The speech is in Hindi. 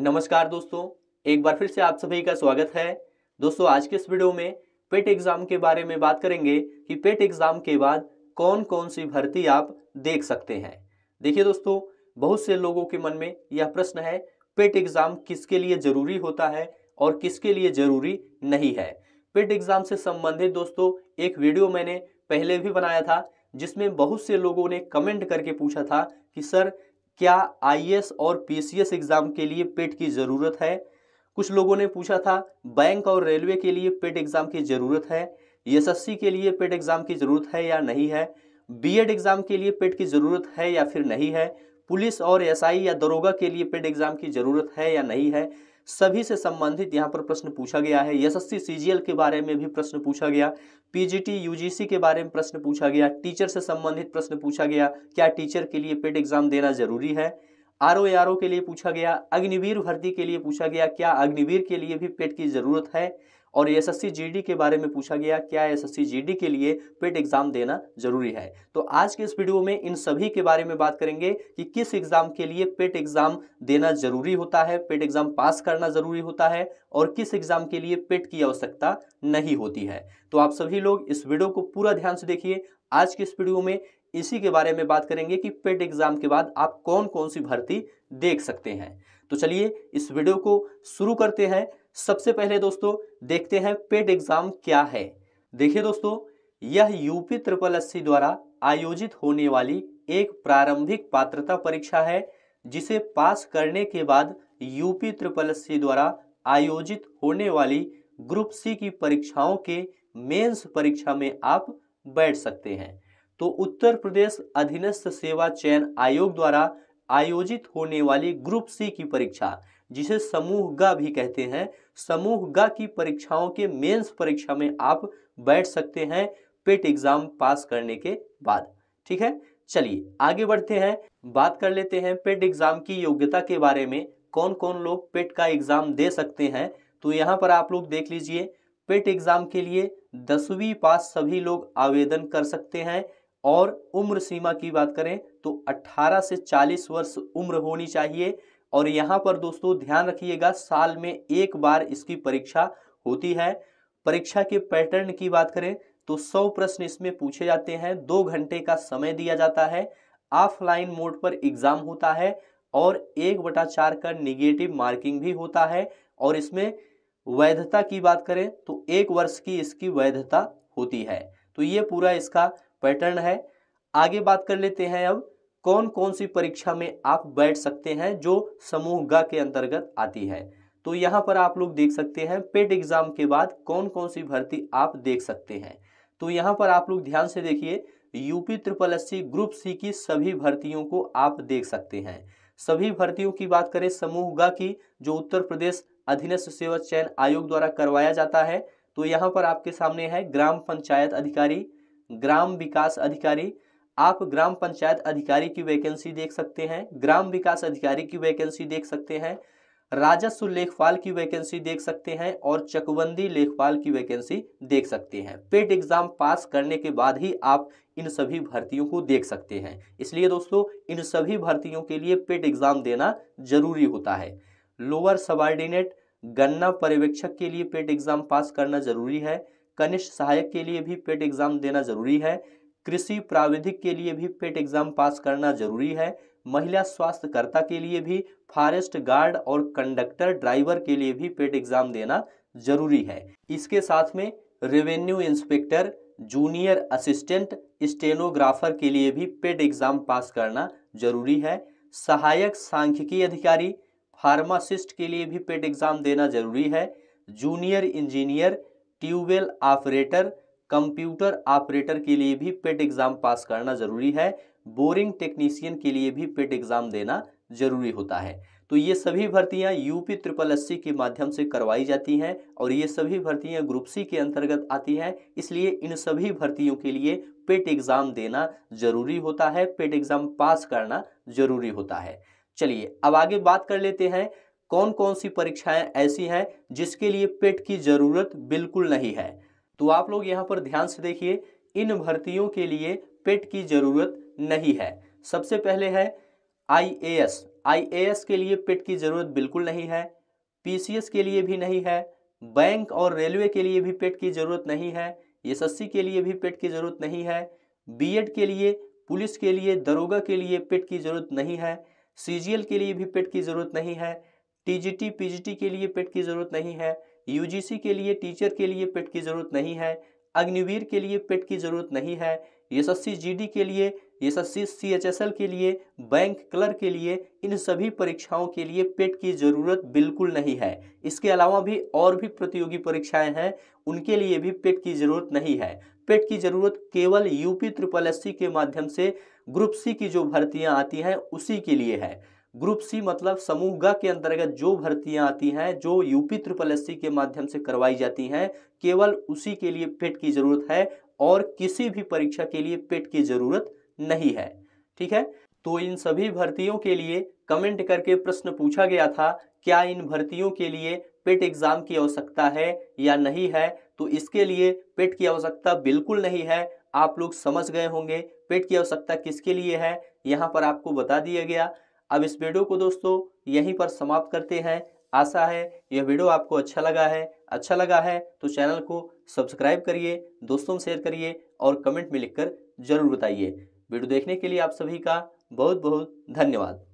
नमस्कार दोस्तों एक बार फिर से आप सभी का स्वागत है दोस्तों आज के इस वीडियो में पेट एग्जाम के बारे में बात करेंगे कि पेट एग्जाम के बाद कौन कौन सी भर्ती आप देख सकते हैं देखिए दोस्तों बहुत से लोगों के मन में यह प्रश्न है पेट एग्जाम किसके लिए जरूरी होता है और किसके लिए जरूरी नहीं है पेट एग्जाम से संबंधित दोस्तों एक वीडियो मैंने पहले भी बनाया था जिसमें बहुत से लोगों ने कमेंट करके पूछा था कि सर क्या आईएएस और पीसीएस एग्जाम के लिए पेट की ज़रूरत है कुछ लोगों ने पूछा था बैंक और रेलवे के लिए पेट एग्जाम की ज़रूरत है एसएससी के लिए पेट एग्जाम की ज़रूरत है या नहीं है बीएड एग्जाम के लिए पेट की ज़रूरत है या फिर नहीं है पुलिस और एसआई या दरोगा के लिए पेड एग्जाम की ज़रूरत है या नहीं है सभी से संबंधित यहाँ पर प्रश्न पूछा गया है यशस्वी सीजीएल के बारे में भी प्रश्न पूछा गया पीजीटी यूजीसी के बारे में प्रश्न पूछा गया टीचर से संबंधित प्रश्न पूछा गया क्या टीचर के लिए पेड एग्जाम देना जरूरी है आर ओ आर ओ के लिए पूछा गया अग्निवीर भर्ती के लिए पूछा गया क्या अग्निवीर के लिए भी पेट की ज़रूरत है और एस एस के बारे में पूछा गया क्या एस एस के लिए पेट एग्जाम देना जरूरी है तो आज के इस वीडियो में इन सभी के बारे में बात करेंगे कि किस एग्जाम के लिए पेट एग्जाम देना जरूरी होता है पेट एग्जाम पास करना जरूरी होता है और किस एग्जाम के लिए पेट की आवश्यकता नहीं होती है तो आप सभी लोग इस वीडियो को पूरा ध्यान से देखिए आज के इस वीडियो में इसी के बारे में बात करेंगे कि पेट एग्जाम के बाद आप कौन कौन सी भर्ती देख सकते हैं तो चलिए इस वीडियो को शुरू करते हैं सबसे पहले दोस्तों देखते हैं पेट एग्जाम क्या है देखिए दोस्तों यह यूपी ट्रिपल अस्सी द्वारा आयोजित होने वाली एक प्रारंभिक पात्रता परीक्षा है जिसे पास करने के बाद यूपी ट्रिपल अस्सी द्वारा आयोजित होने वाली ग्रुप सी की परीक्षाओं के मेंस परीक्षा में आप बैठ सकते हैं तो उत्तर प्रदेश अधीनस्थ सेवा चयन आयोग द्वारा आयोजित होने वाली ग्रुप सी की परीक्षा जिसे समूह ग भी कहते हैं समूह ग की परीक्षाओं के मेंस परीक्षा में आप बैठ सकते हैं पेट एग्जाम पास करने के बाद ठीक है चलिए आगे बढ़ते हैं बात कर लेते हैं पेट एग्जाम की योग्यता के बारे में कौन कौन लोग पेट का एग्जाम दे सकते हैं तो यहाँ पर आप लोग देख लीजिए पेट एग्जाम के लिए दसवीं पास सभी लोग आवेदन कर सकते हैं और उम्र सीमा की बात करें तो 18 से 40 वर्ष उम्र होनी चाहिए और यहाँ पर दोस्तों ध्यान रखिएगा साल में एक बार इसकी परीक्षा होती है परीक्षा के पैटर्न की बात करें तो 100 प्रश्न इसमें पूछे जाते हैं दो घंटे का समय दिया जाता है ऑफलाइन मोड पर एग्जाम होता है और एक बटा चार का निगेटिव मार्किंग भी होता है और इसमें वैधता की बात करें तो एक वर्ष की इसकी वैधता होती है तो ये पूरा इसका पैटर्न है आगे बात कर लेते हैं अब कौन कौन सी परीक्षा में आप बैठ सकते हैं जो समूह ग के अंतर्गत आती है तो यहाँ पर आप लोग देख सकते हैं पेट एग्जाम के बाद कौन कौन सी भर्ती आप देख सकते हैं तो यहाँ पर आप लोग ध्यान से देखिए UP triple S C group C की सभी भर्तियों को आप देख सकते हैं सभी भर्तियों की बात करें समूह ग की जो उत्तर प्रदेश अधीनस्थ सेवा चयन आयोग द्वारा करवाया जाता है तो यहाँ पर आपके सामने है ग्राम पंचायत अधिकारी ग्राम विकास अधिकारी आप ग्राम पंचायत अधिकारी की वैकेंसी देख सकते हैं ग्राम विकास अधिकारी की वैकेंसी देख सकते हैं राजस्व लेखपाल की वैकेंसी देख सकते हैं और चकबंदी लेखपाल की वैकेंसी देख सकते हैं पेट एग्जाम पास करने के बाद ही आप इन सभी भर्तियों को देख सकते हैं इसलिए दोस्तों इन सभी भर्तियों के लिए पेट एग्जाम देना जरूरी होता है लोअर सबॉर्डिनेट गन्ना पर्यवेक्षक के लिए पेट एग्जाम पास करना जरूरी है कनिष्ठ सहायक के लिए भी पेट एग्जाम देना जरूरी है कृषि प्राविधिक के लिए भी पेट एग्जाम पास करना जरूरी है महिला स्वास्थ्यकर्ता के लिए भी फॉरेस्ट गार्ड और कंडक्टर ड्राइवर के लिए भी पेट एग्जाम देना जरूरी है इसके साथ में revenue inspector junior assistant stenographer के लिए भी पेट एग्जाम पास करना जरूरी है सहायक सांख्यिकी अधिकारी फार्मासिस्ट के लिए भी पेट एग्जाम देना जरूरी है junior engineer tubewell operator computer operator के लिए भी पेट एग्जाम पास करना जरूरी है बोरिंग टेक्नीशियन के लिए भी पेट एग्जाम देना जरूरी होता है तो ये सभी भर्तियां यूपी ट्रिपल एस के माध्यम से करवाई जाती हैं और ये सभी भर्तियां ग्रुप सी के अंतर्गत आती हैं इसलिए इन सभी भर्तियों के लिए पेट एग्ज़ाम देना जरूरी होता है पेट एग्ज़ाम पास करना जरूरी होता है चलिए अब आगे बात कर लेते हैं कौन कौन सी परीक्षाएं ऐसी हैं जिसके लिए पेट की जरूरत बिल्कुल नहीं है तो आप लोग यहाँ पर ध्यान से देखिए इन भर्तियों के लिए पेट की जरूरत नहीं है सबसे पहले है आईएएस आईएएस के लिए पेट की जरूरत बिल्कुल नहीं है पीसीएस के लिए भी नहीं है बैंक और रेलवे के लिए भी पेट की जरूरत नहीं है सी के लिए भी पेट की जरूरत नहीं है एड e के लिए पुलिस के लिए दरोगा के लिए पेट की जरूरत नहीं है एल के लिए भी पेट की जरूरत नहीं है टीजीटी पीजीटी के लिए पेट की ज़रूरत नहीं है यूजीसी के लिए टीचर के लिए पेट की ज़रूरत नहीं है अग्निवीर के लिए पेट की ज़रूरत नहीं है एस एस के लिए एस एस के लिए बैंक क्लर्क के लिए इन सभी परीक्षाओं के लिए पेट की ज़रूरत बिल्कुल नहीं है इसके अलावा भी और भी प्रतियोगी परीक्षाएं हैं उनके लिए भी पेट की ज़रूरत नहीं है पेट की ज़रूरत केवल यूपी ट्रिपल एस के माध्यम से ग्रुप सी की जो भर्तियां आती हैं उसी के लिए है ग्रुप सी मतलब समूह ग के अंतर्गत जो भर्तियां आती हैं जो यूपी ट्रिपल एस के माध्यम से करवाई जाती हैं केवल उसी के लिए पेट की जरूरत है और किसी भी परीक्षा के लिए पेट की जरूरत नहीं है ठीक है तो इन सभी भर्तियों के लिए कमेंट करके प्रश्न पूछा गया था क्या इन भर्तियों के लिए पेट एग्जाम की आवश्यकता है या नहीं है तो इसके लिए पेट की आवश्यकता बिल्कुल नहीं है आप लोग समझ गए होंगे पेट की आवश्यकता किसके लिए है यहाँ पर आपको बता दिया गया अब इस वीडियो को दोस्तों यहीं पर समाप्त करते हैं आशा है यह वीडियो आपको अच्छा लगा है अच्छा लगा है तो चैनल को सब्सक्राइब करिए दोस्तों में शेयर करिए और कमेंट में लिखकर ज़रूर बताइए वीडियो देखने के लिए आप सभी का बहुत बहुत धन्यवाद